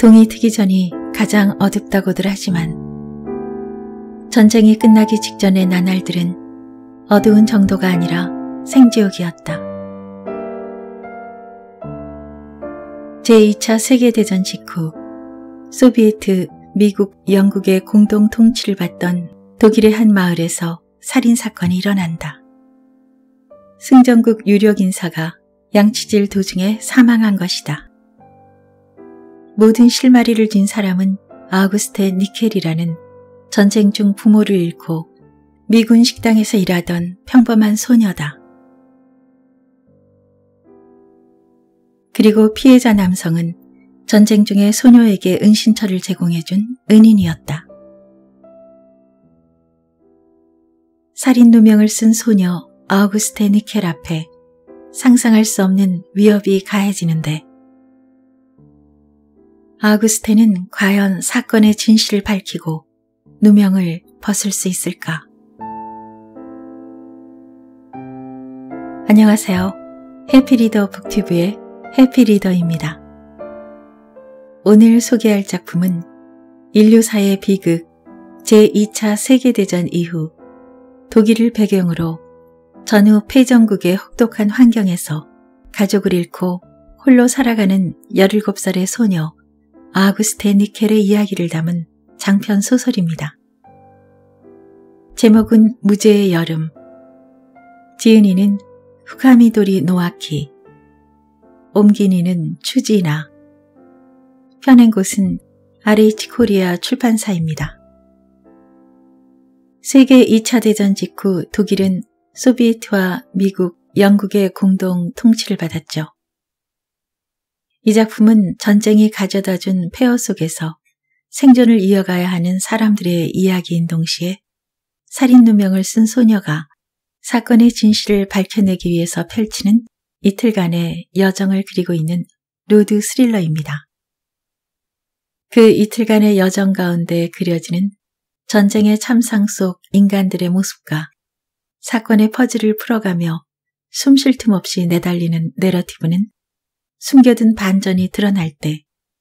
동이 트기 전이 가장 어둡다고들 하지만 전쟁이 끝나기 직전의 나날들은 어두운 정도가 아니라 생지옥이었다. 제2차 세계대전 직후 소비에트, 미국, 영국의 공동 통치를 받던 독일의 한 마을에서 살인사건이 일어난다. 승전국 유력 인사가 양치질 도중에 사망한 것이다. 모든 실마리를 쥔 사람은 아구스테 우 니켈이라는 전쟁 중 부모를 잃고 미군 식당에서 일하던 평범한 소녀다. 그리고 피해자 남성은 전쟁 중에 소녀에게 은신처를 제공해준 은인이었다. 살인 누명을 쓴 소녀 아우구스테 니켈 앞에 상상할 수 없는 위협이 가해지는데 아그스테는 과연 사건의 진실을 밝히고 누명을 벗을 수 있을까? 안녕하세요. 해피리더 북튜브의 해피리더입니다. 오늘 소개할 작품은 인류사의 비극 제2차 세계대전 이후 독일을 배경으로 전후 폐전국의 혹독한 환경에서 가족을 잃고 홀로 살아가는 17살의 소녀 아구스테 니켈의 이야기를 담은 장편 소설입니다. 제목은 무제의 여름 지은이는 후카미도리 노아키 옮기니는 추지나 펴낸 곳은 RH 코리아 출판사입니다. 세계 2차 대전 직후 독일은 소비에트와 미국, 영국의 공동 통치를 받았죠. 이 작품은 전쟁이 가져다 준 폐허 속에서 생존을 이어가야 하는 사람들의 이야기인 동시에 살인 누명을 쓴 소녀가 사건의 진실을 밝혀내기 위해서 펼치는 이틀간의 여정을 그리고 있는 로드 스릴러입니다. 그 이틀간의 여정 가운데 그려지는 전쟁의 참상 속 인간들의 모습과 사건의 퍼즐을 풀어가며 숨 쉴 틈 없이 내달리는 내러티브는 숨겨둔 반전이 드러날 때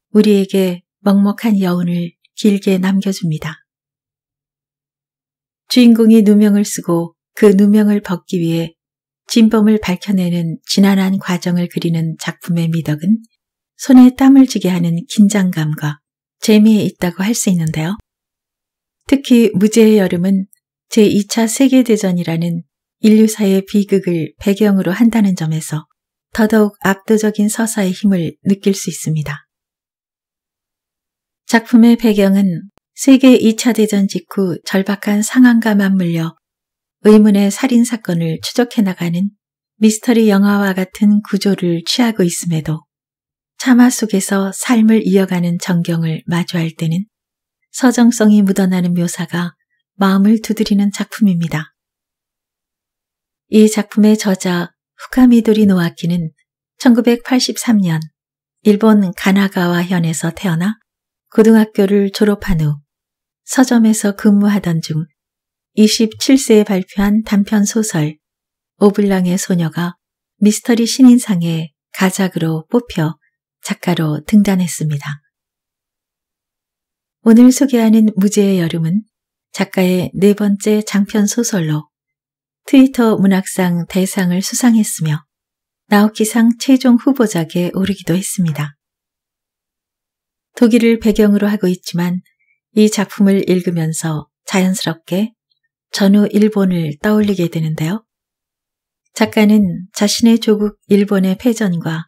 우리에게 먹먹한 여운을 길게 남겨줍니다. 주인공이 누명을 쓰고 그 누명을 벗기 위해 진범을 밝혀내는 지난한 과정을 그리는 작품의 미덕은 손에 땀을 쥐게 하는 긴장감과 재미에 있다고 할 수 있는데요. 특히 무제의 여름은 제2차 세계대전이라는 인류사의 비극을 배경으로 한다는 점에서 더더욱 압도적인 서사의 힘을 느낄 수 있습니다. 작품의 배경은 세계 2차 대전 직후 절박한 상황과 맞물려 의문의 살인사건을 추적해 나가는 미스터리 영화와 같은 구조를 취하고 있음에도 차마 속에서 삶을 이어가는 전경을 마주할 때는 서정성이 묻어나는 묘사가 마음을 두드리는 작품입니다. 이 작품의 저자 후카미도리 노아키는 1983년 일본 가나가와 현에서 태어나 고등학교를 졸업한 후 서점에서 근무하던 중 27세에 발표한 단편 소설 오블랑의 소녀가 미스터리 신인상의 가작으로 뽑혀 작가로 등단했습니다. 오늘 소개하는 무제의 여름은 작가의 네 번째 장편 소설로 트위터 문학상 대상을 수상했으며 나오키상 최종 후보작에 오르기도 했습니다. 독일을 배경으로 하고 있지만 이 작품을 읽으면서 자연스럽게 전후 일본을 떠올리게 되는데요. 작가는 자신의 조국 일본의 패전과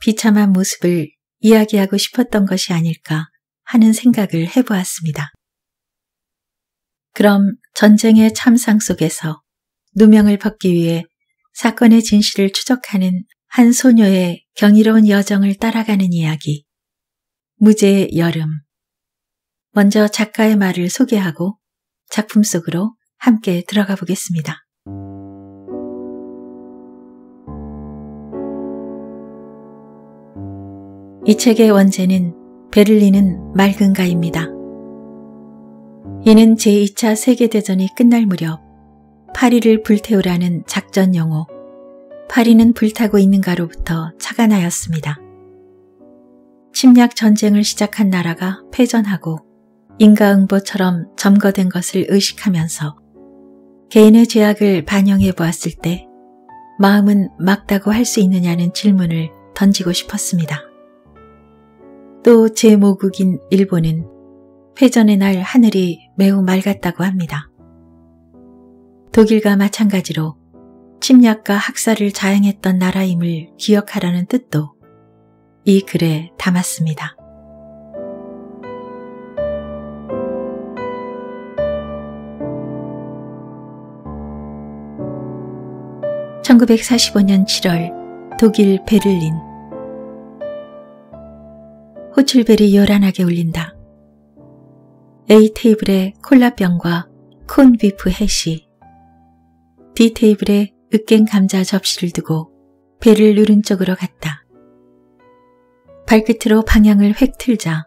비참한 모습을 이야기하고 싶었던 것이 아닐까 하는 생각을 해보았습니다. 그럼 전쟁의 참상 속에서 누명을 벗기 위해 사건의 진실을 추적하는 한 소녀의 경이로운 여정을 따라가는 이야기. 무제의 여름. 먼저 작가의 말을 소개하고 작품 속으로 함께 들어가 보겠습니다. 이 책의 원제는 베를린은 맑은가입니다. 이는 제2차 세계대전이 끝날 무렵 파리를 불태우라는 작전 영호 파리는 불타고 있는가로부터 착안하였습니다. 침략 전쟁을 시작한 나라가 패전하고 인가응보처럼 점거된 것을 의식하면서 개인의 죄악을 반영해 보았을 때 마음은 막다고 할 수 있느냐는 질문을 던지고 싶었습니다. 또 제 모국인 일본은 회전의 날 하늘이 매우 맑았다고 합니다. 독일과 마찬가지로 침략과 학살을 자행했던 나라임을 기억하라는 뜻도 이 글에 담았습니다. (1945년 7월) 독일 베를린 호출벨이 요란하게 울린다. A 테이블에 콜라병과 콘비프 해시 D 테이블에 으깬 감자 접시를 두고 배를 누른 쪽으로 갔다. 발끝으로 방향을 획 틀자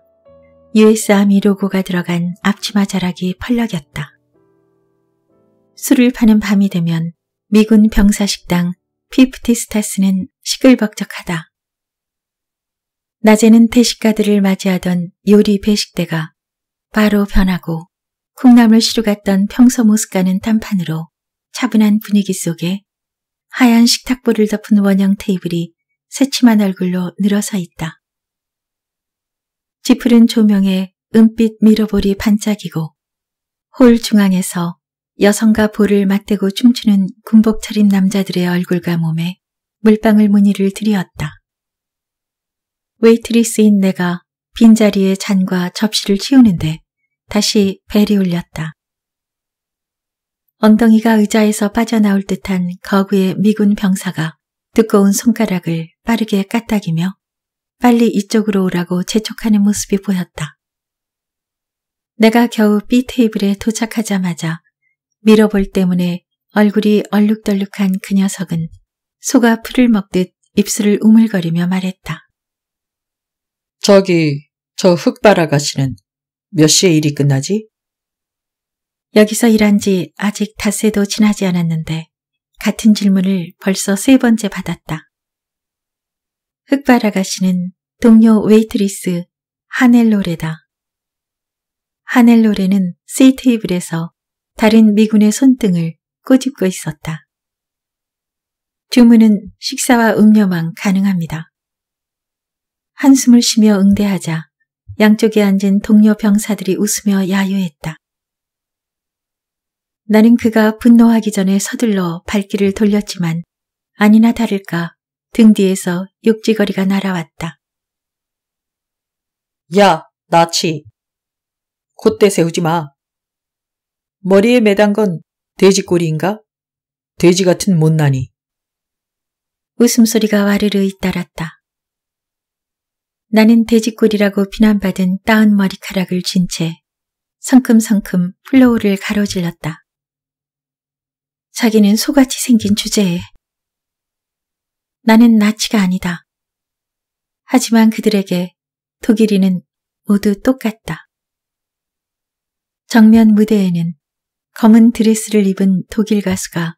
US 아미 로고가 들어간 앞치마 자락이 펄럭였다. 술을 파는 밤이 되면 미군 병사식당 피프티스타스는 시끌벅적하다. 낮에는 대식가들을 맞이하던 요리 배식대가 바로 변하고 콩나물 시루 같던 평소 모습과는 딴판으로 차분한 분위기 속에 하얀 식탁보를 덮은 원형 테이블이 새침한 얼굴로 늘어서 있다. 지푸른 조명에 은빛 미러볼이 반짝이고 홀 중앙에서 여성과 볼을 맞대고 춤추는 군복 차린 남자들의 얼굴과 몸에 물방울 무늬를 들이었다. 웨이트리스인 내가 빈자리에 잔과 접시를 치우는데 다시 배리 올렸다 엉덩이가 의자에서 빠져나올 듯한 거구의 미군 병사가 두꺼운 손가락을 빠르게 까딱이며 빨리 이쪽으로 오라고 재촉하는 모습이 보였다. 내가 겨우 B 테이블에 도착하자마자 밀어볼 때문에 얼굴이 얼룩덜룩한 그 녀석은 소가 풀을 먹듯 입술을 우물거리며 말했다. 저기 저 흑발 아가씨는 몇 시에 일이 끝나지? 여기서 일한 지 아직 닷새도 지나지 않았는데 같은 질문을 벌써 세 번째 받았다. 흑발 아가씨는 동료 웨이트리스 하넬로레다. 하넬로레는 세이 테이블에서 다른 미군의 손등을 꼬집고 있었다. 주문은 식사와 음료만 가능합니다. 한숨을 쉬며 응대하자 양쪽에 앉은 동료 병사들이 웃으며 야유했다. 나는 그가 분노하기 전에 서둘러 발길을 돌렸지만 아니나 다를까 등 뒤에서 욕지거리가 날아왔다. 야, 나치. 콧대 세우지 마. 머리에 매단 건 돼지꼬리인가? 돼지 같은 못난이. 웃음소리가 와르르 잇따랐다. 나는 돼지꼬리라고 비난받은 따은 머리카락을 쥔채 성큼성큼 플로우를 가로질렀다. 자기는 소같이 생긴 주제에 나는 나치가 아니다. 하지만 그들에게 독일인은 모두 똑같다. 정면 무대에는 검은 드레스를 입은 독일 가수가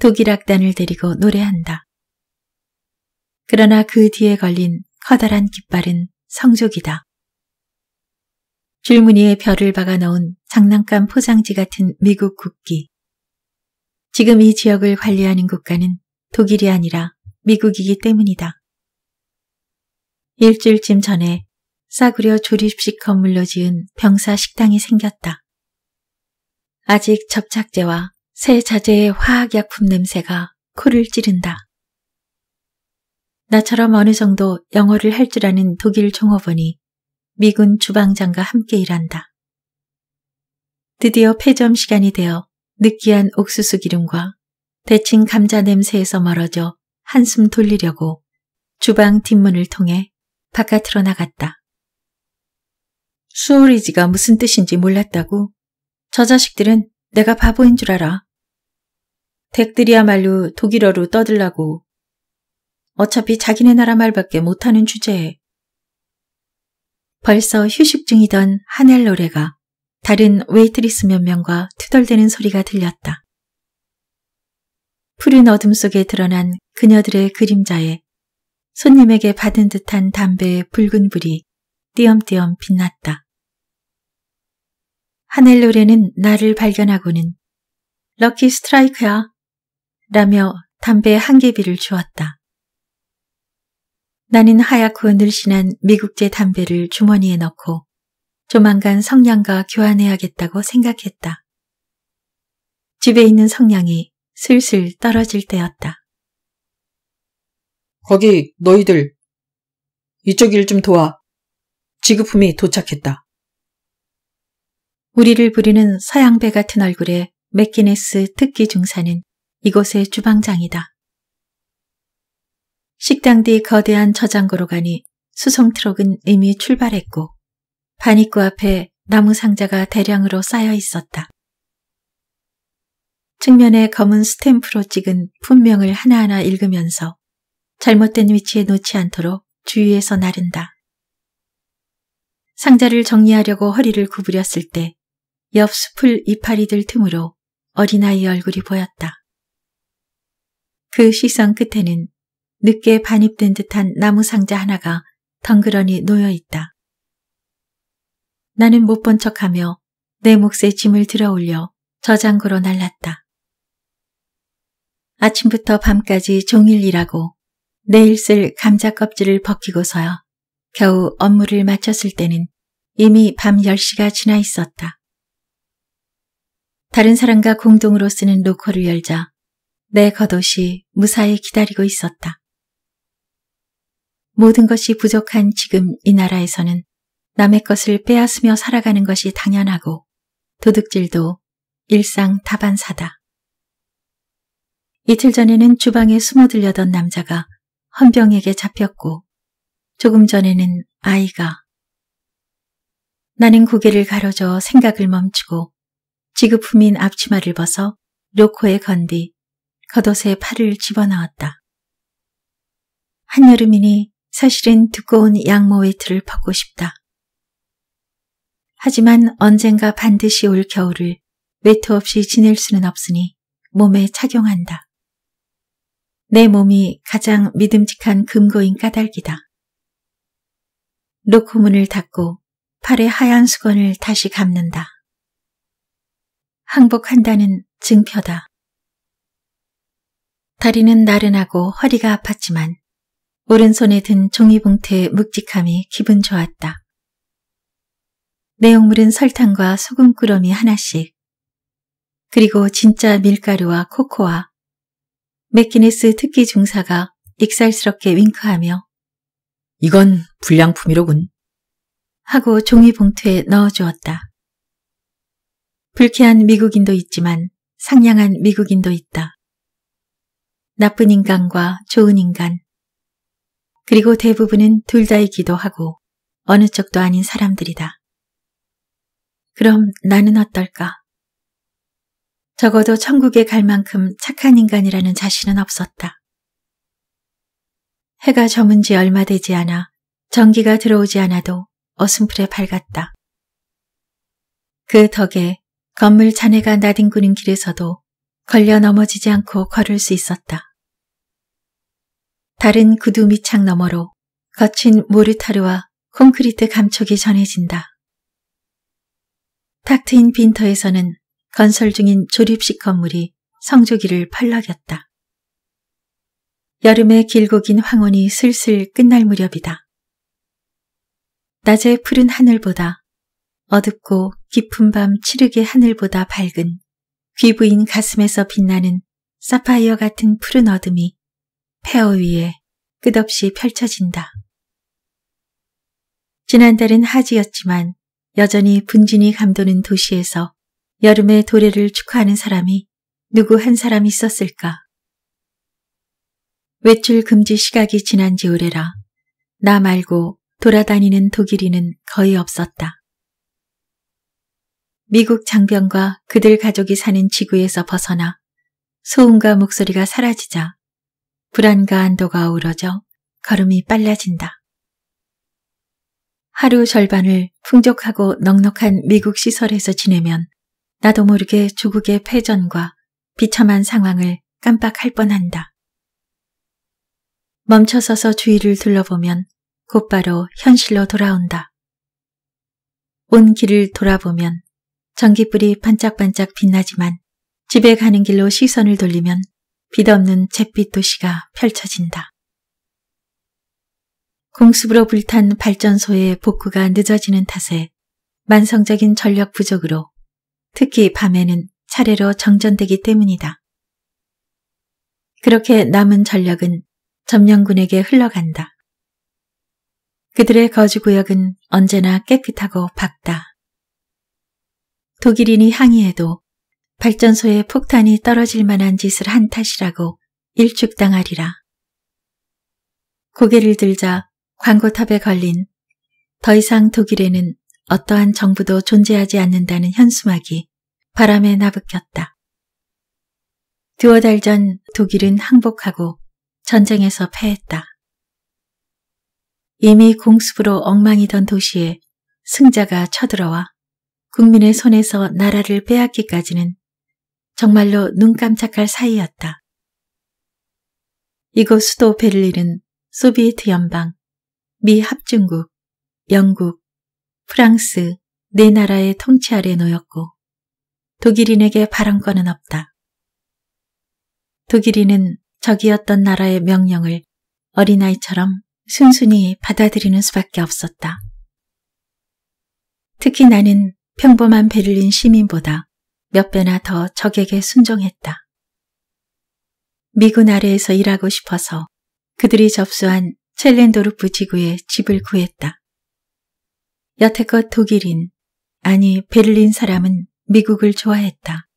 독일 악단을 데리고 노래한다. 그러나 그 뒤에 걸린 커다란 깃발은 성족이다. 줄무늬의 별을 박아 넣은 장난감 포장지 같은 미국 국기. 지금 이 지역을 관리하는 국가는 독일이 아니라 미국이기 때문이다. 일주일쯤 전에 싸구려 조립식 건물로 지은 병사 식당이 생겼다. 아직 접착제와 새 자재의 화학약품 냄새가 코를 찌른다. 나처럼 어느 정도 영어를 할 줄 아는 독일 종업원이 미군 주방장과 함께 일한다. 드디어 폐점 시간이 되어 느끼한 옥수수 기름과 데친 감자 냄새에서 멀어져 한숨 돌리려고 주방 뒷문을 통해 바깥으로 나갔다. 수오리지가 무슨 뜻인지 몰랐다고? 저 자식들은 내가 바보인 줄 알아. 댁들이야말로 독일어로 떠들라고. 어차피 자기네 나라 말밖에 못하는 주제에. 벌써 휴식 중이던 하늘 노래가 다른 웨이트리스 몇 명과 투덜대는 소리가 들렸다. 푸른 어둠 속에 드러난 그녀들의 그림자에 손님에게 받은 듯한 담배의 붉은 불이 띄엄띄엄 빛났다. 하늘노래는 나를 발견하고는 럭키 스트라이크야 라며 담배 한 개비를 주었다. 나는 하얗고 늘씬한 미국제 담배를 주머니에 넣고 조만간 성냥과 교환해야겠다고 생각했다. 집에 있는 성냥이 슬슬 떨어질 때였다. 거기 너희들 이쪽 일 좀 도와. 지급품이 도착했다. 우리를 부리는 서양배 같은 얼굴의 맥기네스 특기 중사는 이곳의 주방장이다. 식당 뒤 거대한 저장고로 가니 수송 트럭은 이미 출발했고 반입구 앞에 나무 상자가 대량으로 쌓여 있었다. 측면에 검은 스탬프로 찍은 품명을 하나하나 읽으면서 잘못된 위치에 놓지 않도록 주위에서 나른다. 상자를 정리하려고 허리를 구부렸을 때 옆 숲을 이파리 들 틈으로 어린아이 얼굴이 보였다. 그 시선 끝에는 늦게 반입된 듯한 나무 상자 하나가 덩그러니 놓여 있다. 나는 못 본 척하며 내몫의 짐을 들어 올려 저장고로 날랐다. 아침부터 밤까지 종일 일하고 내일 쓸 감자 껍질을 벗기고서야 겨우 업무를 마쳤을 때는 이미 밤 10시가 지나 있었다. 다른 사람과 공동으로 쓰는 로커를 열자 내 겉옷이 무사히 기다리고 있었다. 모든 것이 부족한 지금 이 나라에서는 남의 것을 빼앗으며 살아가는 것이 당연하고 도둑질도 일상 다반사다. 이틀 전에는 주방에 숨어들려던 남자가 헌병에게 잡혔고 조금 전에는 아이가 나는 고개를 가로져 생각을 멈추고 지급품인 앞치마를 벗어 로코에 건디 겉옷에 팔을 집어넣었다. 한여름이니 사실은 두꺼운 양모 외투를 벗고 싶다. 하지만 언젠가 반드시 올 겨울을 외투 없이 지낼 수는 없으니 몸에 착용한다. 내 몸이 가장 믿음직한 금고인 까닭이다. 로코 문을 닫고 팔에 하얀 수건을 다시 감는다. 항복한다는 증표다. 다리는 나른하고 허리가 아팠지만 오른손에 든 종이봉투의 묵직함이 기분 좋았다. 내용물은 설탕과 소금 꾸러미 하나씩, 그리고 진짜 밀가루와 코코아, 맥기네스 특기 중사가 익살스럽게 윙크하며 이건 불량품이로군 하고 종이 봉투에 넣어주었다. 불쾌한 미국인도 있지만 상냥한 미국인도 있다. 나쁜 인간과 좋은 인간 그리고 대부분은 둘 다이기도 하고 어느 쪽도 아닌 사람들이다. 그럼 나는 어떨까? 적어도 천국에 갈 만큼 착한 인간이라는 자신은 없었다. 해가 저문 지 얼마 되지 않아 전기가 들어오지 않아도 어슴풀에 밝았다. 그 덕에 건물 잔해가 나뒹구는 길에서도 걸려 넘어지지 않고 걸을 수 있었다. 다른 구두 밑창 너머로 거친 모르타르와 콘크리트 감촉이 전해진다. 탁 트인 빈터에서는 건설 중인 조립식 건물이 성조기를 펄럭였다 여름의 길고 긴 황혼이 슬슬 끝날 무렵이다. 낮의 푸른 하늘보다 어둡고 깊은 밤 칠흑의 하늘보다 밝은 귀부인 가슴에서 빛나는 사파이어 같은 푸른 어둠이 폐허 위에 끝없이 펼쳐진다. 지난달은 하지였지만 여전히 분진이 감도는 도시에서 여름의 도래를 축하하는 사람이 누구 한 사람 있었을까? 외출 금지 시각이 지난 지 오래라 나 말고 돌아다니는 독일인은 거의 없었다. 미국 장병과 그들 가족이 사는 지구에서 벗어나 소음과 목소리가 사라지자 불안과 안도가 어우러져 걸음이 빨라진다. 하루 절반을 풍족하고 넉넉한 미국 시설에서 지내면 나도 모르게 조국의 패전과 비참한 상황을 깜빡할 뻔한다. 멈춰서서 주위를 둘러보면 곧바로 현실로 돌아온다. 온 길을 돌아보면 전기불이 반짝반짝 빛나지만 집에 가는 길로 시선을 돌리면 빛없는 잿빛 도시가 펼쳐진다. 공습으로 불탄 발전소의 복구가 늦어지는 탓에 만성적인 전력 부족으로 특히 밤에는 차례로 정전되기 때문이다. 그렇게 남은 전력은 점령군에게 흘러간다. 그들의 거주구역은 언제나 깨끗하고 밝다. 독일인이 항의해도 발전소에 폭탄이 떨어질 만한 짓을 한 탓이라고 일축당하리라. 고개를 들자 광고탑에 걸린 더 이상 독일에는 어떠한 정부도 존재하지 않는다는 현수막이 바람에 나붙꼈다 두어 달 전 독일은 항복하고 전쟁에서 패했다. 이미 공습으로 엉망이던 도시에 승자가 쳐들어와 국민의 손에서 나라를 빼앗기까지는 정말로 눈 깜짝할 사이였다. 이곳 수도 베를린은 소비에트 연방 미 합중국, 영국, 프랑스 네 나라의 통치 아래 놓였고 독일인에게 발언권은 없다. 독일인은 적이었던 나라의 명령을 어린아이처럼 순순히 받아들이는 수밖에 없었다. 특히 나는 평범한 베를린 시민보다 몇 배나 더 적에게 순종했다. 미군 아래에서 일하고 싶어서 그들이 접수한 첼렌도르프 지구에 집을 구했다. 여태껏 독일인, 아니 베를린 사람은 미국을 좋아했다.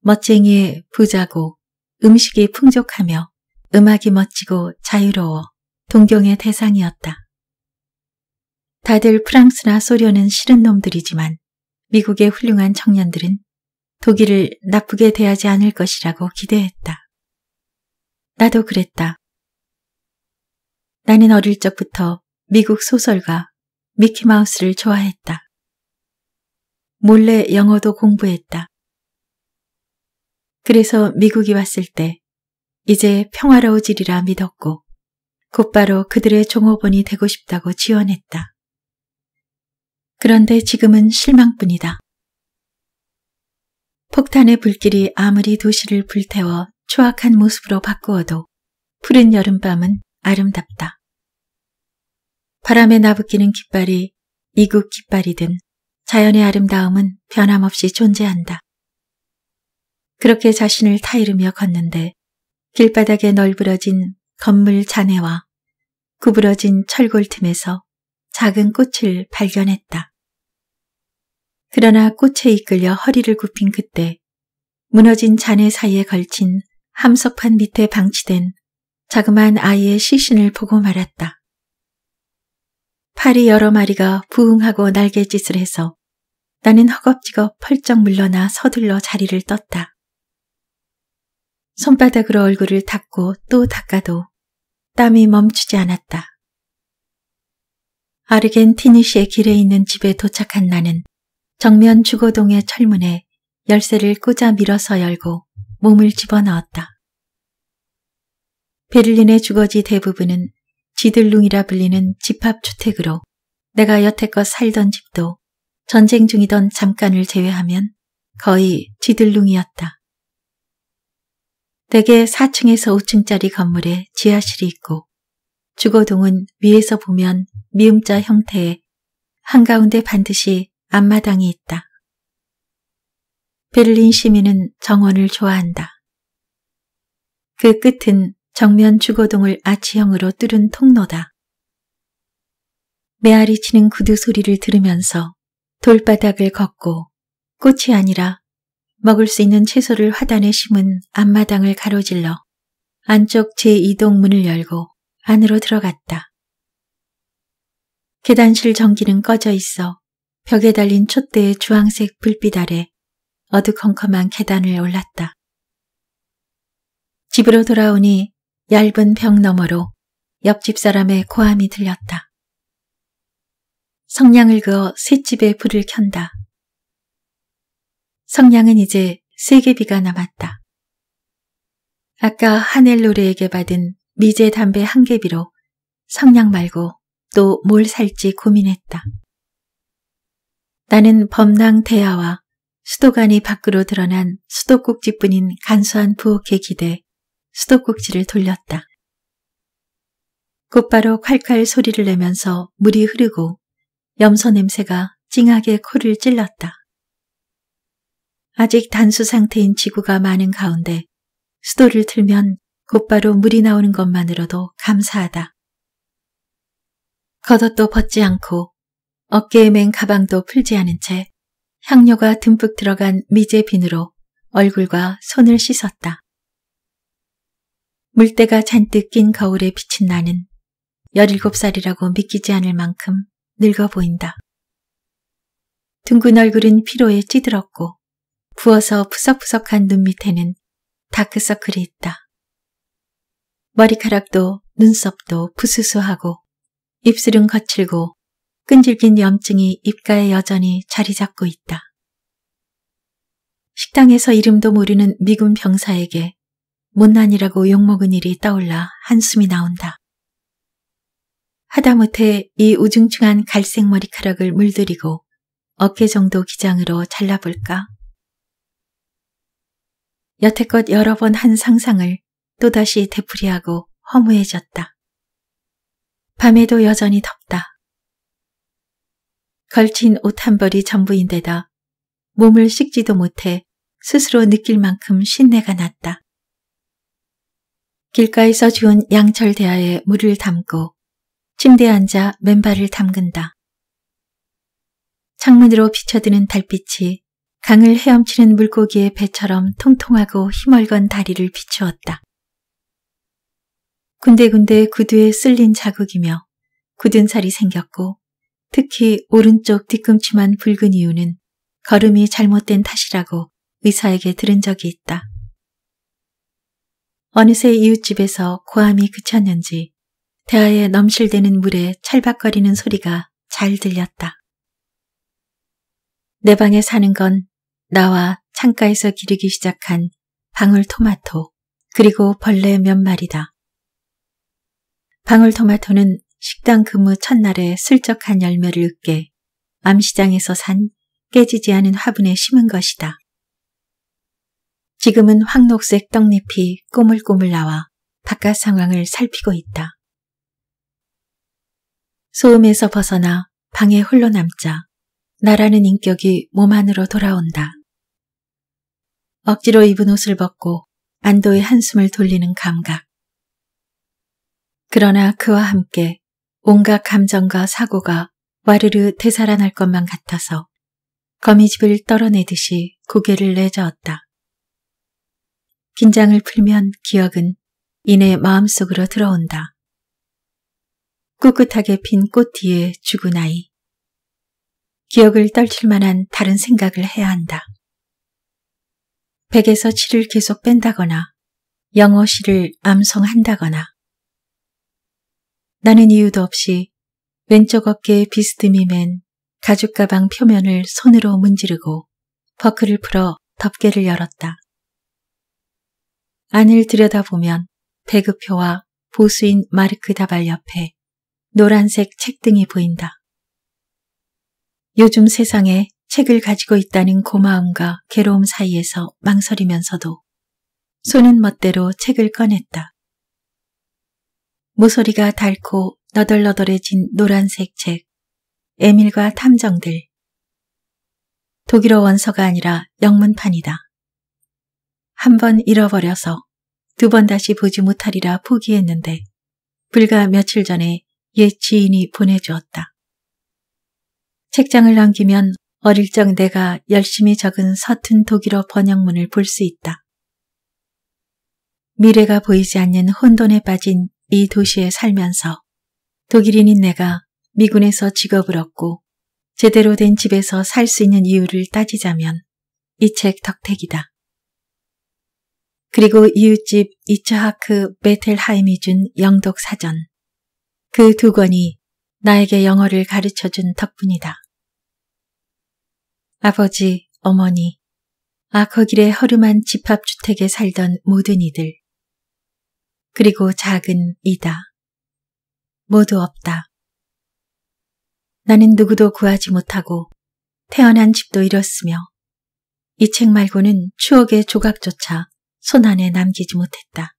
멋쟁이의 부자고 음식이 풍족하며 음악이 멋지고 자유로워 동경의 대상이었다. 다들 프랑스나 소련은 싫은 놈들이지만 미국의 훌륭한 청년들은 독일을 나쁘게 대하지 않을 것이라고 기대했다. 나도 그랬다. 나는 어릴 적부터 미국 소설가 미키마우스를 좋아했다. 몰래 영어도 공부했다. 그래서 미국이 왔을 때 이제 평화로워지리라 믿었고 곧바로 그들의 종업원이 되고 싶다고 지원했다. 그런데 지금은 실망뿐이다. 폭탄의 불길이 아무리 도시를 불태워 추악한 모습으로 바꾸어도 푸른 여름밤은 아름답다. 바람에 나부끼는 깃발이 이국 깃발이든 자연의 아름다움은 변함없이 존재한다. 그렇게 자신을 타이르며 걷는데 길바닥에 널브러진 건물 잔해와 구부러진 철골 틈에서 작은 꽃을 발견했다. 그러나 꽃에 이끌려 허리를 굽힌 그때 무너진 잔해 사이에 걸친 함석판 밑에 방치된 자그만 아이의 시신을 보고 말았다. 파리 여러 마리가 부흥하고 날개짓을 해서 나는 허겁지겁 펄쩍 물러나 서둘러 자리를 떴다. 손바닥으로 얼굴을 닦고 또 닦아도 땀이 멈추지 않았다. 아르겐티니시의 길에 있는 집에 도착한 나는 정면 주거동의 철문에 열쇠를 꽂아 밀어서 열고 몸을 집어넣었다. 베를린의 주거지 대부분은 지들룽이라 불리는 집합주택으로 내가 여태껏 살던 집도 전쟁 중이던 잠깐을 제외하면 거의 지들룽이었다. 대개 4층에서 5층짜리 건물에 지하실이 있고 주거동은 위에서 보면 미음자 형태의 한가운데 반드시 앞마당이 있다. 베를린 시민은 정원을 좋아한다. 그 끝은 정면 주거동을 아치형으로 뚫은 통로다. 메아리 치는 구두 소리를 들으면서 돌바닥을 걷고 꽃이 아니라 먹을 수 있는 채소를 화단에 심은 앞마당을 가로질러 안쪽 제2동문을 열고 안으로 들어갔다. 계단실 전기는 꺼져 있어 벽에 달린 촛대의 주황색 불빛 아래 어두컴컴한 계단을 올랐다. 집으로 돌아오니 얇은 벽 너머로 옆집 사람의 고함이 들렸다. 성냥을 그어 새집에 불을 켠다. 성냥은 이제 세 개비가 남았다. 아까 하넬로레에게 받은 미제 담배 한 개비로 성냥 말고 또 뭘 살지 고민했다. 나는 범낭 대야와 수도관이 밖으로 드러난 수도꼭지뿐인 간소한 부엌에 기대 수도꼭지를 돌렸다. 곧바로 칼칼 소리를 내면서 물이 흐르고 염소 냄새가 찡하게 코를 찔렀다. 아직 단수 상태인 지구가 많은 가운데 수도를 틀면 곧바로 물이 나오는 것만으로도 감사하다. 겉옷도 벗지 않고 어깨에 맨 가방도 풀지 않은 채 향료가 듬뿍 들어간 미제 비누로 얼굴과 손을 씻었다. 물때가 잔뜩 낀 거울에 비친 나는 17살이라고 믿기지 않을 만큼 늙어 보인다. 둥근 얼굴은 피로에 찌들었고 부어서 푸석푸석한 눈 밑에는 다크서클이 있다. 머리카락도 눈썹도 부스스하고 입술은 거칠고 끈질긴 염증이 입가에 여전히 자리 잡고 있다. 식당에서 이름도 모르는 미군 병사에게 못난이라고 욕먹은 일이 떠올라 한숨이 나온다. 하다못해 이 우중충한 갈색 머리카락을 물들이고 어깨 정도 기장으로 잘라볼까? 여태껏 여러 번 한 상상을 또다시 되풀이하고 허무해졌다. 밤에도 여전히 덥다. 걸친 옷 한 벌이 전부인데다 몸을 씻지도 못해 스스로 느낄 만큼 신내가 났다. 길가에서 지운 양철 대야에 물을 담고 침대에 앉아 맨발을 담근다. 창문으로 비쳐드는 달빛이 강을 헤엄치는 물고기의 배처럼 통통하고 힘멀건 다리를 비추었다. 군데군데 구두에 쓸린 자국이며 굳은 살이 생겼고 특히 오른쪽 뒤꿈치만 붉은 이유는 걸음이 잘못된 탓이라고 의사에게 들은 적이 있다. 어느새 이웃집에서 고함이 그쳤는지 대하에 넘실대는 물에 찰박거리는 소리가 잘 들렸다. 내 방에 사는 건 나와 창가에서 기르기 시작한 방울토마토 그리고 벌레 몇 마리다. 방울토마토는 식당 근무 첫날에 슬쩍한 열매를 으깨 암시장에서 산 깨지지 않은 화분에 심은 것이다. 지금은 황녹색 떡잎이 꼬물꼬물 나와 바깥 상황을 살피고 있다. 소음에서 벗어나 방에 홀로 남자 나라는 인격이 몸 안으로 돌아온다. 억지로 입은 옷을 벗고 안도의 한숨을 돌리는 감각. 그러나 그와 함께 온갖 감정과 사고가 와르르 되살아날 것만 같아서 거미집을 떨어내듯이 고개를 내저었다. 긴장을 풀면 기억은 이내 마음속으로 들어온다. 꿋꿋하게 빈꽃 뒤에 죽은 아이. 기억을 떨칠 만한 다른 생각을 해야 한다. 100에서 7을 계속 뺀다거나 영어 시를 암송한다거나 나는 이유도 없이 왼쪽 어깨에 비스듬히 맨 가죽가방 표면을 손으로 문지르고 버클을 풀어 덮개를 열었다. 안을 들여다보면 배급표와 보수인 마르크 다발 옆에 노란색 책등이 보인다. 요즘 세상에 책을 가지고 있다는 고마움과 괴로움 사이에서 망설이면서도 손은 멋대로 책을 꺼냈다. 모서리가 닳고 너덜너덜해진 노란색 책, 에밀과 탐정들. 독일어 원서가 아니라 영문판이다. 한번 잃어버려서 두 번 다시 보지 못하리라 포기했는데 불과 며칠 전에 옛 지인이 보내주었다. 책장을 남기면 어릴 적 내가 열심히 적은 서툰 독일어 번역문을 볼 수 있다. 미래가 보이지 않는 혼돈에 빠진 이 도시에 살면서 독일인인 내가 미군에서 직업을 얻고 제대로 된 집에서 살 수 있는 이유를 따지자면 이 책 덕택이다. 그리고 이웃집 이차하크 베텔하임이 준 영독사전. 그 두 권이 나에게 영어를 가르쳐준 덕분이다. 아버지, 어머니, 아커길의 허름한 집합주택에 살던 모든 이들. 그리고 작은 이다. 모두 없다. 나는 누구도 구하지 못하고 태어난 집도 잃었으며 이 책 말고는 추억의 조각조차 손안에 남기지 못했다.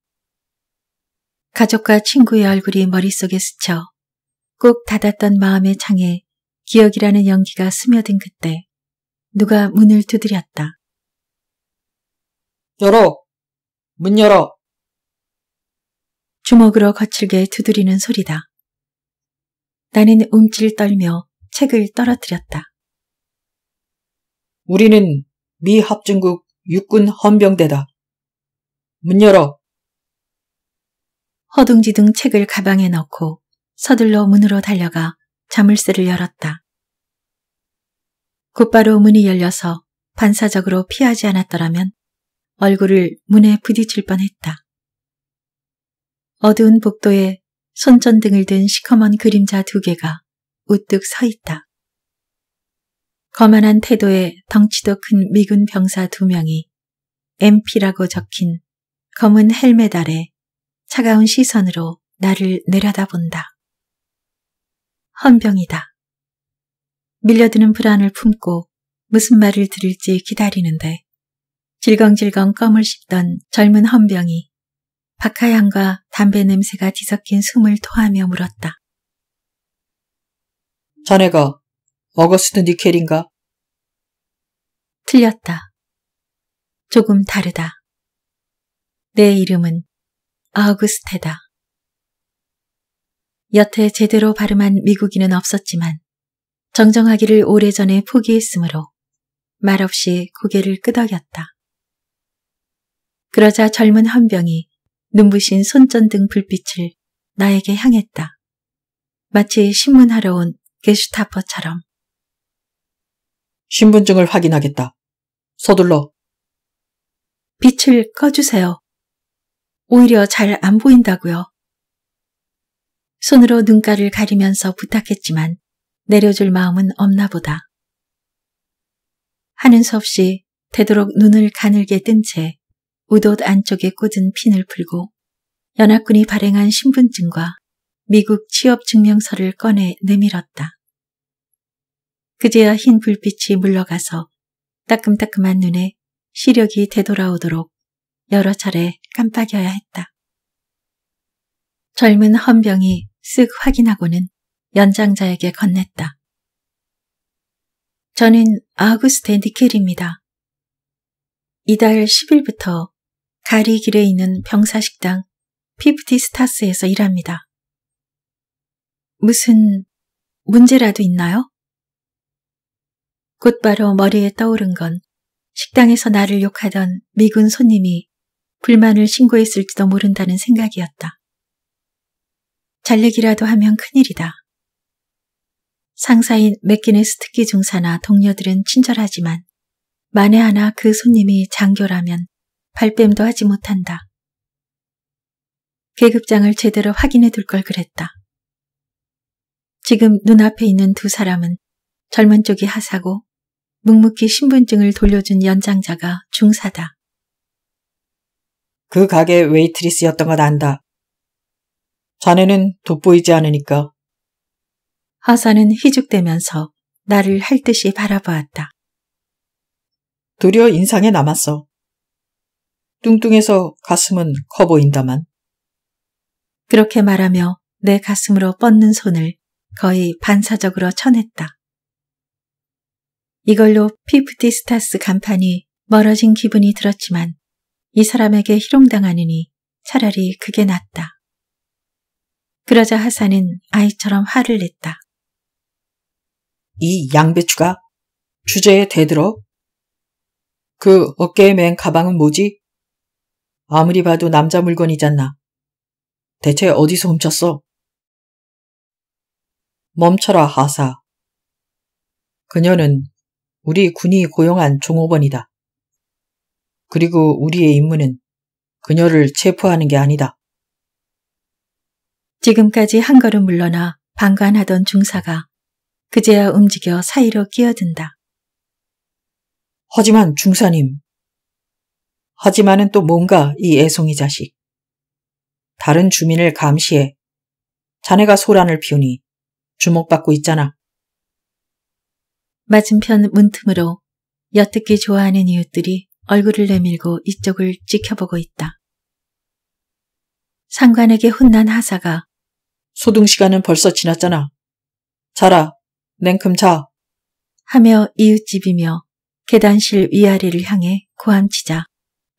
가족과 친구의 얼굴이 머릿속에 스쳐 꼭 닫았던 마음의 창에 기억이라는 연기가 스며든 그때 누가 문을 두드렸다. 열어! 문 열어! 주먹으로 거칠게 두드리는 소리다. 나는 움찔 떨며 책을 떨어뜨렸다. 우리는 미합중국 육군 헌병대다. 문 열어. 허둥지둥 책을 가방에 넣고 서둘러 문으로 달려가 자물쇠를 열었다. 곧바로 문이 열려서 반사적으로 피하지 않았더라면 얼굴을 문에 부딪힐 뻔했다. 어두운 복도에 손전등을 든 시커먼 그림자 두 개가 우뚝 서 있다. 거만한 태도에 덩치도 큰 미군 병사 두 명이 MP라고 적힌 검은 헬멧 아래 차가운 시선으로 나를 내려다본다. 헌병이다. 밀려드는 불안을 품고 무슨 말을 들을지 기다리는데 질겅질겅 껌을 씹던 젊은 헌병이 박하향과 담배 냄새가 뒤섞인 숨을 토하며 물었다. 자네가 어거스트 니켈인가? 틀렸다. 조금 다르다. 내 이름은 아우구스테다. 여태 제대로 발음한 미국인은 없었지만 정정하기를 오래전에 포기했으므로 말없이 고개를 끄덕였다. 그러자 젊은 헌병이 눈부신 손전등 불빛을 나에게 향했다. 마치 신문하러 온 게슈타퍼처럼. 신분증을 확인하겠다. 서둘러. 빛을 꺼주세요. 오히려 잘 안 보인다고요. 손으로 눈가를 가리면서 부탁했지만 내려줄 마음은 없나 보다. 하는 수 없이 되도록 눈을 가늘게 뜬 채 우돗 안쪽에 꽂은 핀을 풀고 연합군이 발행한 신분증과 미국 취업증명서를 꺼내 내밀었다. 그제야 흰 불빛이 물러가서 따끔따끔한 눈에 시력이 되돌아오도록 여러 차례 깜빡여야 했다. 젊은 헌병이 쓱 확인하고는 연장자에게 건넸다. 저는 아우구스테 니켈입니다. 이달 10일부터 가리길에 있는 병사식당 피프티 스타스에서 일합니다. 무슨 문제라도 있나요? 곧바로 머리에 떠오른 건 식당에서 나를 욕하던 미군 손님이 불만을 신고했을지도 모른다는 생각이었다. 잘내기라도 하면 큰일이다. 상사인 맥기네스 특기 중사나 동료들은 친절하지만 만에 하나 그 손님이 장교라면 발뺌도 하지 못한다. 계급장을 제대로 확인해 둘 걸 그랬다. 지금 눈앞에 있는 두 사람은 젊은 쪽이 하사고 묵묵히 신분증을 돌려준 연장자가 중사다. 그 가게 웨이트리스였던 건 안다. 자네는 돋보이지 않으니까. 허사는 희죽대면서 나를 할 듯이 바라보았다. 도려어 인상에 남았어. 뚱뚱해서 가슴은 커 보인다만. 그렇게 말하며 내 가슴으로 뻗는 손을 거의 반사적으로 쳐냈다. 이걸로 피프티 스타스 간판이 멀어진 기분이 들었지만 이 사람에게 희롱당하느니 차라리 그게 낫다. 그러자 하사는 아이처럼 화를 냈다. 이 양배추가 주제에 대들어? 그 어깨에 맨 가방은 뭐지? 아무리 봐도 남자 물건이잖나 대체 어디서 훔쳤어? 멈춰라 하사. 그녀는 우리 군이 고용한 종업원이다. 그리고 우리의 임무는 그녀를 체포하는 게 아니다. 지금까지 한 걸음 물러나 방관하던 중사가 그제야 움직여 사이로 끼어든다. 하지만 중사님. 하지만은 또 뭔가 이 애송이 자식. 다른 주민을 감시해. 자네가 소란을 피우니 주목받고 있잖아. 맞은편 문틈으로 여듣기 좋아하는 이웃들이 얼굴을 내밀고 이쪽을 지켜보고 있다. 상관에게 혼난 하사가 소등 시간은 벌써 지났잖아. 자라, 냉큼 자. 하며 이웃집이며 계단실 위아래를 향해 고함치자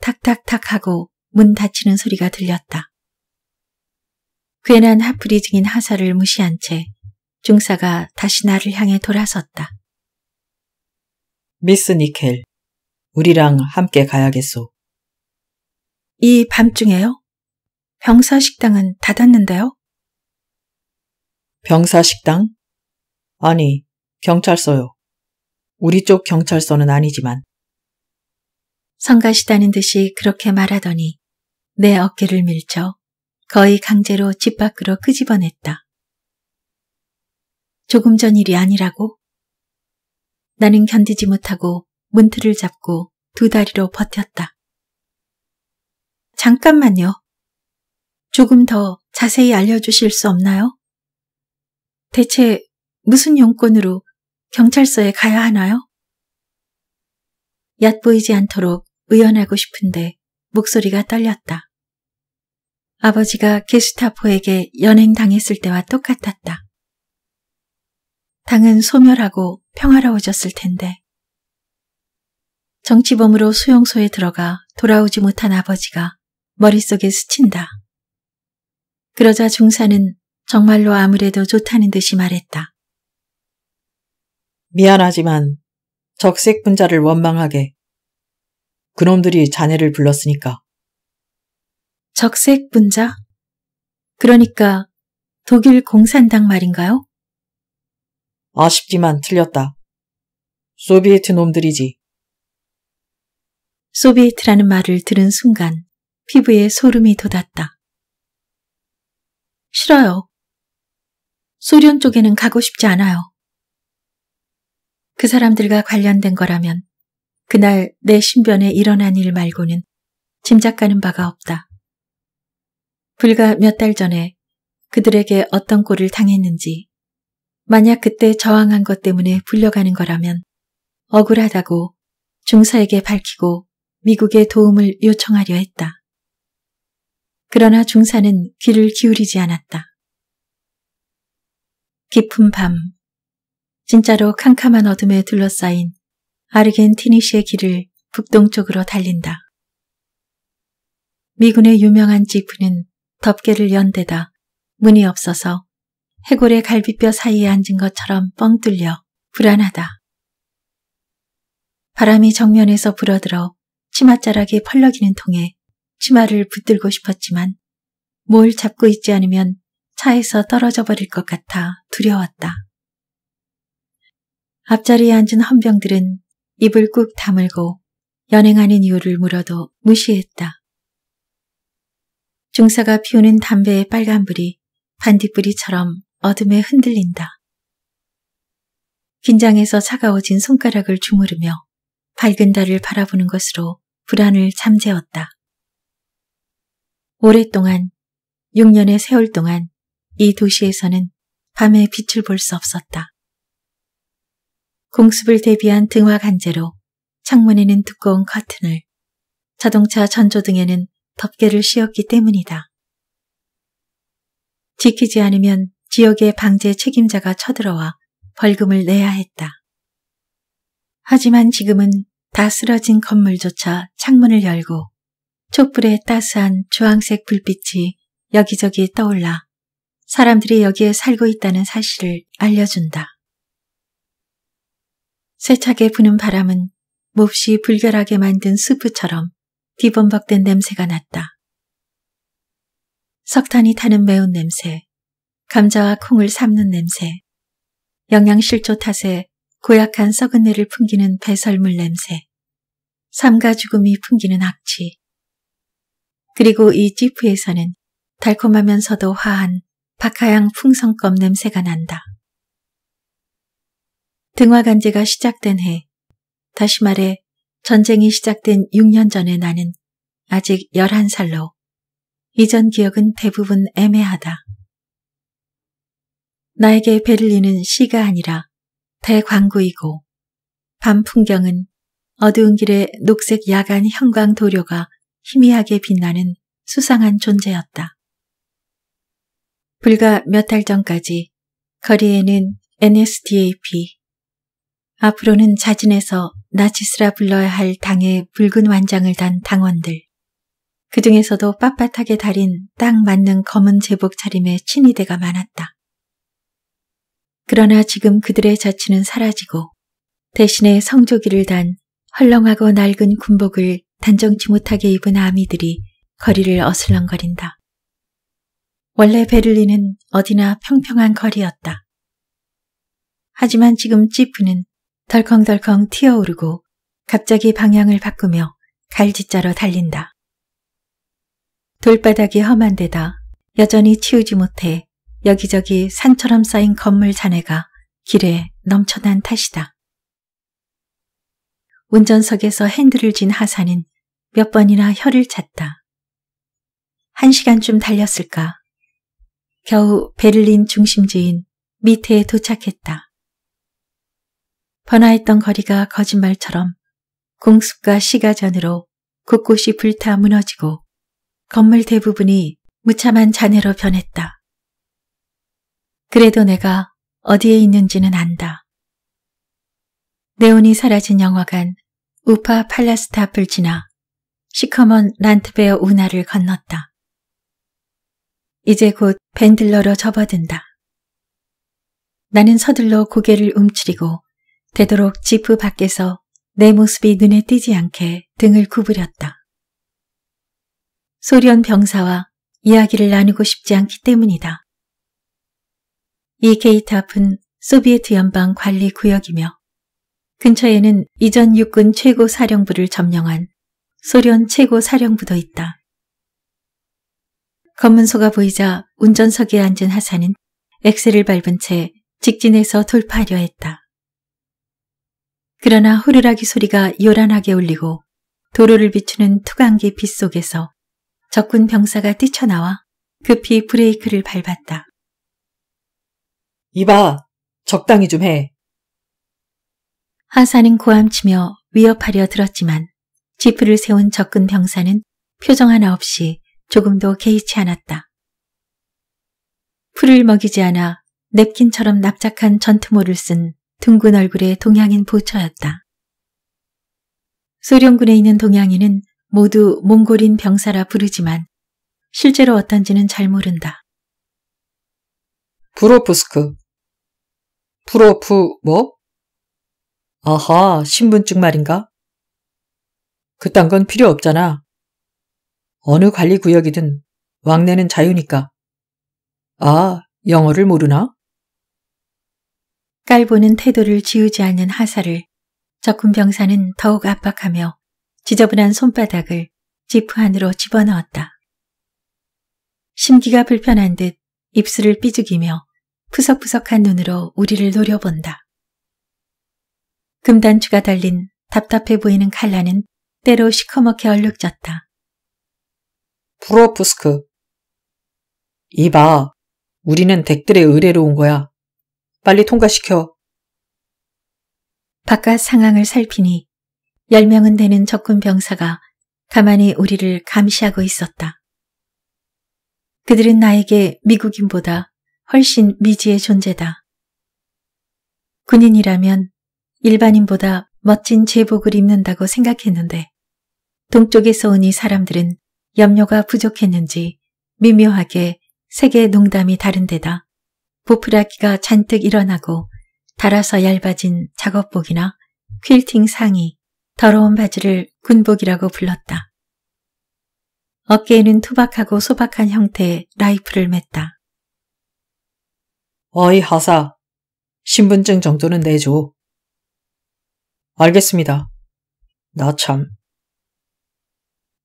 탁탁탁 하고 문 닫히는 소리가 들렸다. 괜한 하풀이 증인 하사를 무시한 채 중사가 다시 나를 향해 돌아섰다. 미스 니켈, 우리랑 함께 가야겠소. 이 밤중에요? 병사 식당은 닫았는데요? 병사 식당? 아니, 경찰서요. 우리 쪽 경찰서는 아니지만. 성가시다는 듯이 그렇게 말하더니 내 어깨를 밀쳐 거의 강제로 집 밖으로 끄집어냈다. 조금 전 일이 아니라고? 나는 견디지 못하고 문틀을 잡고 두 다리로 버텼다. 잠깐만요. 조금 더 자세히 알려주실 수 없나요? 대체 무슨 용건으로 경찰서에 가야 하나요? 얕보이지 않도록 의연하고 싶은데 목소리가 떨렸다. 아버지가 게스타포에게 연행당했을 때와 똑같았다. 당은 소멸하고 평화로워졌을 텐데 정치범으로 수용소에 들어가 돌아오지 못한 아버지가 머릿속에 스친다. 그러자 중사는 정말로 아무래도 좋다는 듯이 말했다. 미안하지만 적색 분자를 원망하게. 그놈들이 자네를 불렀으니까. 적색 분자? 그러니까 독일 공산당 말인가요? 아쉽지만 틀렸다. 소비에트 놈들이지. 소비에트라는 말을 들은 순간 피부에 소름이 돋았다. 싫어요. 소련 쪽에는 가고 싶지 않아요. 그 사람들과 관련된 거라면 그날 내 신변에 일어난 일 말고는 짐작가는 바가 없다. 불과 몇 달 전에 그들에게 어떤 꼴을 당했는지 만약 그때 저항한 것 때문에 불려가는 거라면 억울하다고 중사에게 밝히고 미국의 도움을 요청하려 했다. 그러나 중사는 귀를 기울이지 않았다. 깊은 밤, 진짜로 캄캄한 어둠에 둘러싸인 아르겐티니시의 길을 북동쪽으로 달린다. 미군의 유명한 지프는 덮개를 연대다 문이 없어서 해골의 갈비뼈 사이에 앉은 것처럼 뻥 뚫려 불안하다. 바람이 정면에서 불어들어 치맛자락이 펄럭이는 통에 치마를 붙들고 싶었지만 뭘 잡고 있지 않으면 차에서 떨어져 버릴 것 같아 두려웠다. 앞자리에 앉은 헌병들은 입을 꾹 다물고 연행하는 이유를 물어도 무시했다. 중사가 피우는 담배의 빨간불이 반딧불이처럼 어둠에 흔들린다. 긴장해서 차가워진 손가락을 주무르며 밝은 달을 바라보는 것으로 불안을 잠재웠다. 오랫동안 6년의 세월 동안 이 도시에서는 밤에 빛을 볼 수 없었다. 공습을 대비한 등화 간제로 창문에는 두꺼운 커튼을, 자동차 전조등에는 덮개를 씌웠기 때문이다. 지키지 않으면 지역의 방제 책임자가 쳐들어와 벌금을 내야 했다. 하지만 지금은 다 쓰러진 건물조차 창문을 열고 촛불의 따스한 주황색 불빛이 여기저기 떠올라 사람들이 여기에 살고 있다는 사실을 알려준다. 세차게 부는 바람은 몹시 불결하게 만든 스프처럼 뒤범벅된 냄새가 났다. 석탄이 타는 매운 냄새, 감자와 콩을 삶는 냄새, 영양실조 탓에 고약한 썩은 내를 풍기는 배설물 냄새, 삶과 죽음이 풍기는 악취. 그리고 이 지프에서는 달콤하면서도 화한 박하향 풍성껌 냄새가 난다. 등화간제가 시작된 해, 다시 말해 전쟁이 시작된 6년 전에 나는 아직 11살로 이전 기억은 대부분 애매하다. 나에게 베를린은 시가 아니라 대광구이고 밤 풍경은 어두운 길에 녹색 야간 형광 도료가 희미하게 빛나는 수상한 존재였다. 불과 몇 달 전까지 거리에는 NSDAP, 앞으로는 자진해서 나치스라 불러야 할 당의 붉은 완장을 단 당원들, 그 중에서도 빳빳하게 달인 딱 맞는 검은 제복 차림의 친위대가 많았다. 그러나 지금 그들의 자치는 사라지고 대신에 성조기를 단 헐렁하고 낡은 군복을 단정치 못하게 입은 아미들이 거리를 어슬렁거린다. 원래 베를린은 어디나 평평한 거리였다. 하지만 지금 지프는 덜컹덜컹 튀어오르고 갑자기 방향을 바꾸며 갈짓자로 달린다. 돌바닥이 험한 데다 여전히 치우지 못해 여기저기 산처럼 쌓인 건물 잔해가 길에 넘쳐난 탓이다. 운전석에서 핸들을 쥔 하사는 몇 번이나 혀를 찼다. 한 시간쯤 달렸을까. 겨우 베를린 중심지인 밑에 도착했다. 번화했던 거리가 거짓말처럼 공습과 시가전으로 곳곳이 불타 무너지고 건물 대부분이 무참한 잔해로 변했다. 그래도 내가 어디에 있는지는 안다. 네온이 사라진 영화관 우파 팔라스타 앞을 지나 시커먼 란트베어 운하를 건넜다. 이제 곧밴들러로 접어든다. 나는 서둘러 고개를 움츠리고 되도록 지프 밖에서 내 모습이 눈에 띄지 않게 등을 구부렸다. 소련 병사와 이야기를 나누고 싶지 않기 때문이다. 이 게이트 앞은 소비에트 연방 관리 구역이며 근처에는 이전 육군 최고사령부를 점령한 소련 최고사령부도 있다. 검문소가 보이자 운전석에 앉은 하사는 엑셀을 밟은 채 직진해서 돌파하려 했다. 그러나 호르라기 소리가 요란하게 울리고 도로를 비추는 투강기 빛 속에서 적군 병사가 뛰쳐나와 급히 브레이크를 밟았다. 이봐, 적당히 좀 해. 하사는 고함치며 위협하려 들었지만 지프를 세운 적근 병사는 표정 하나 없이 조금도 개의치 않았다. 풀을 먹이지 않아 냅킨처럼 납작한 전투모를 쓴 둥근 얼굴의 동양인 부처였다 소련군에 있는 동양인은 모두 몽골인 병사라 부르지만 실제로 어떤지는 잘 모른다. 프로프스크 프로프 뭐? 아하, 신분증 말인가? 그딴 건 필요 없잖아. 어느 관리구역이든 왕래는 자유니까. 아, 영어를 모르나? 깔보는 태도를 지우지 않는 하사를 적군 병사는 더욱 압박하며 지저분한 손바닥을 지프 안으로 집어넣었다. 심기가 불편한 듯 입술을 삐죽이며 푸석푸석한 눈으로 우리를 노려본다. 금단추가 달린 답답해 보이는 칼라는 때로 시커멓게 얼룩졌다. 프로푸스크. 이봐, 우리는 덱들의 의뢰로 온 거야. 빨리 통과시켜. 바깥 상황을 살피니 10명은 되는 적군 병사가 가만히 우리를 감시하고 있었다. 그들은 나에게 미국인보다 훨씬 미지의 존재다. 군인이라면 일반인보다 멋진 제복을 입는다고 생각했는데 동쪽에서 온이 사람들은 염려가 부족했는지 미묘하게 세계 농담이 다른데다 보프라기가 잔뜩 일어나고 달아서 얇아진 작업복이나 퀼팅 상의, 더러운 바지를 군복이라고 불렀다. 어깨에는 투박하고 소박한 형태의 라이프를 맸다. 어이 하사, 신분증 정도는 내줘. 알겠습니다. 나 참.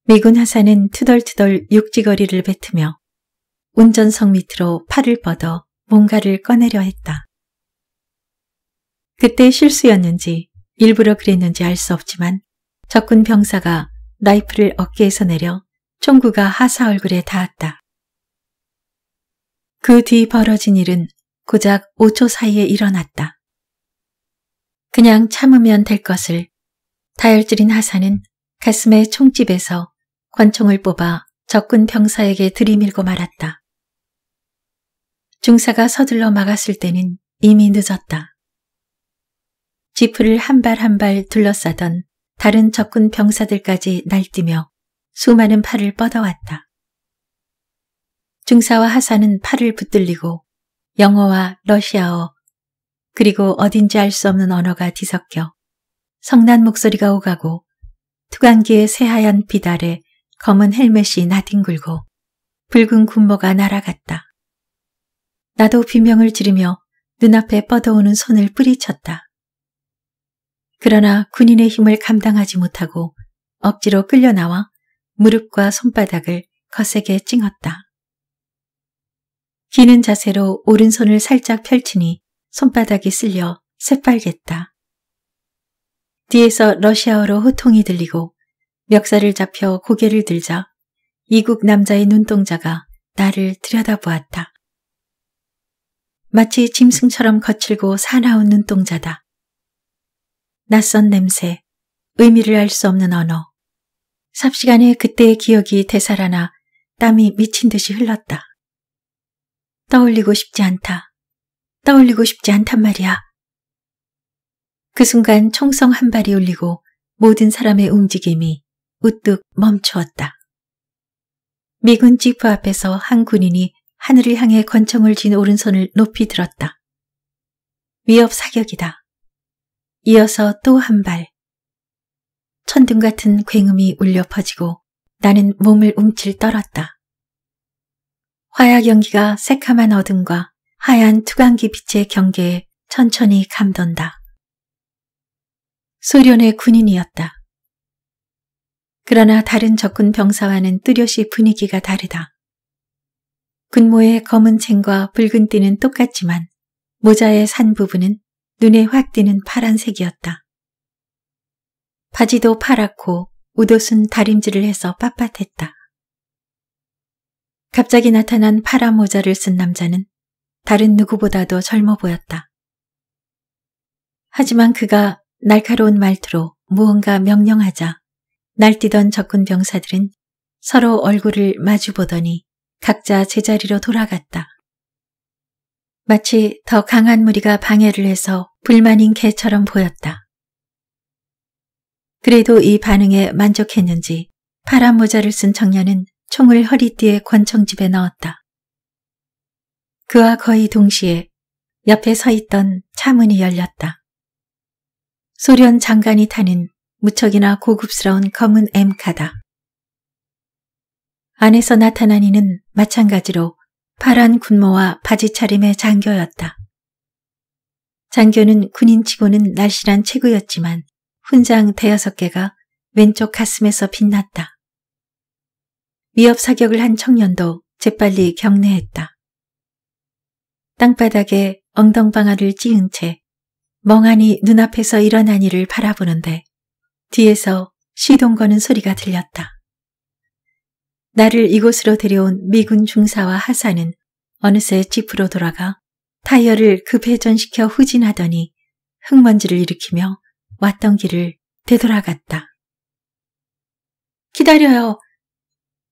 미군 하사는 투덜투덜 육지거리를 뱉으며 운전석 밑으로 팔을 뻗어 뭔가를 꺼내려 했다. 그때 실수였는지 일부러 그랬는지 알 수 없지만 적군 병사가 나이프를 어깨에서 내려 총구가 하사 얼굴에 닿았다. 그 뒤 벌어진 일은 고작 5초 사이에 일어났다. 그냥 참으면 될 것을 다혈질인 하사는 가슴의 총집에서 권총을 뽑아 적군 병사에게 들이밀고 말았다. 중사가 서둘러 막았을 때는 이미 늦었다. 지프를 한 발 한 발 둘러싸던 다른 적군 병사들까지 날뛰며 수많은 팔을 뻗어왔다. 중사와 하사는 팔을 붙들리고 영어와 러시아어, 그리고 어딘지 알 수 없는 언어가 뒤섞여 성난 목소리가 오가고 투간기의 새하얀 비달에 검은 헬멧이 나뒹굴고 붉은 군모가 날아갔다. 나도 비명을 지르며 눈앞에 뻗어오는 손을 뿌리쳤다. 그러나 군인의 힘을 감당하지 못하고 억지로 끌려나와 무릎과 손바닥을 거세게 찡었다. 기는 자세로 오른손을 살짝 펼치니 손바닥이 쓸려 새빨갰다. 뒤에서 러시아어로 호통이 들리고 멱살을 잡혀 고개를 들자 이국 남자의 눈동자가 나를 들여다보았다. 마치 짐승처럼 거칠고 사나운 눈동자다. 낯선 냄새, 의미를 알 수 없는 언어. 삽시간에 그때의 기억이 되살아나 땀이 미친 듯이 흘렀다. 떠올리고 싶지 않다. 떠올리고 싶지 않단 말이야. 그 순간 총성 한 발이 울리고 모든 사람의 움직임이 우뚝 멈추었다. 미군 지프 앞에서 한 군인이 하늘을 향해 권총을 쥔 오른손을 높이 들었다. 위협 사격이다. 이어서 또 한 발. 천둥 같은 굉음이 울려 퍼지고 나는 몸을 움찔 떨었다. 화약 연기가 새카만 어둠과 하얀 투강기 빛의 경계에 천천히 감돈다. 소련의 군인이었다. 그러나 다른 적군 병사와는 뚜렷이 분위기가 다르다. 군모의 검은 챙과 붉은 띠는 똑같지만 모자의 산 부분은 눈에 확 띄는 파란색이었다. 바지도 파랗고 우도순 다림질을 해서 빳빳했다. 갑자기 나타난 파란 모자를 쓴 남자는 다른 누구보다도 젊어 보였다. 하지만 그가 날카로운 말투로 무언가 명령하자 날뛰던 적군 병사들은 서로 얼굴을 마주보더니 각자 제자리로 돌아갔다. 마치 더 강한 무리가 방해를 해서 불만인 개처럼 보였다. 그래도 이 반응에 만족했는지 파란 모자를 쓴 청년은 총을 허리띠에 권총집에 넣었다. 그와 거의 동시에 옆에 서 있던 차문이 열렸다. 소련 장관이 타는 무척이나 고급스러운 검은 엠카다. 안에서 나타난 이는 마찬가지로 파란 군모와 바지 차림의 장교였다. 장교는 군인치고는 날씬한 체구였지만 훈장 대여섯 개가 왼쪽 가슴에서 빛났다. 위협 사격을 한 청년도 재빨리 경례했다. 땅바닥에 엉덩방아를 찌은 채 멍하니 눈앞에서 일어난 일을 바라보는데 뒤에서 시동 거는 소리가 들렸다. 나를 이곳으로 데려온 미군 중사와 하사는 어느새 집으로 돌아가 타이어를 급회전시켜 후진하더니 흙먼지를 일으키며 왔던 길을 되돌아갔다. 기다려요.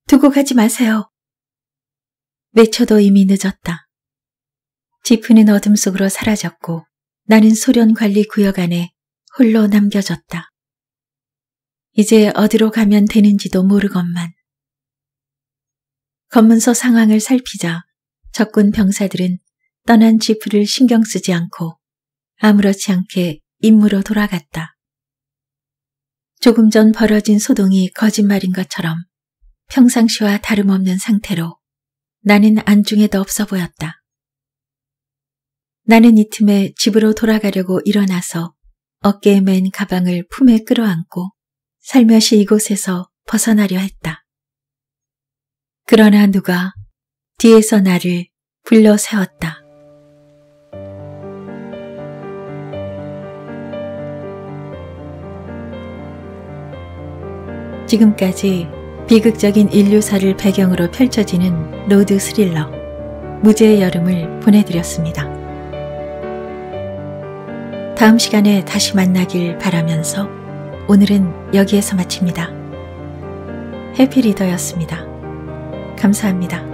두고 가지 마세요. 외쳐도 이미 늦었다. 지프는 어둠 속으로 사라졌고 나는 소련 관리 구역 안에 홀로 남겨졌다. 이제 어디로 가면 되는지도 모르건만. 검문소 상황을 살피자 적군 병사들은 떠난 지프를 신경 쓰지 않고 아무렇지 않게 임무로 돌아갔다. 조금 전 벌어진 소동이 거짓말인 것처럼 평상시와 다름없는 상태로 나는 안중에도 없어 보였다. 나는 이 틈에 집으로 돌아가려고 일어나서 어깨에 맨 가방을 품에 끌어안고 살며시 이곳에서 벗어나려 했다. 그러나 누가 뒤에서 나를 불러 세웠다. 지금까지 비극적인 인류사를 배경으로 펼쳐지는 로드 스릴러 무제의 여름을 보내드렸습니다. 다음 시간에 다시 만나길 바라면서 오늘은 여기에서 마칩니다. 해피리더였습니다. 감사합니다.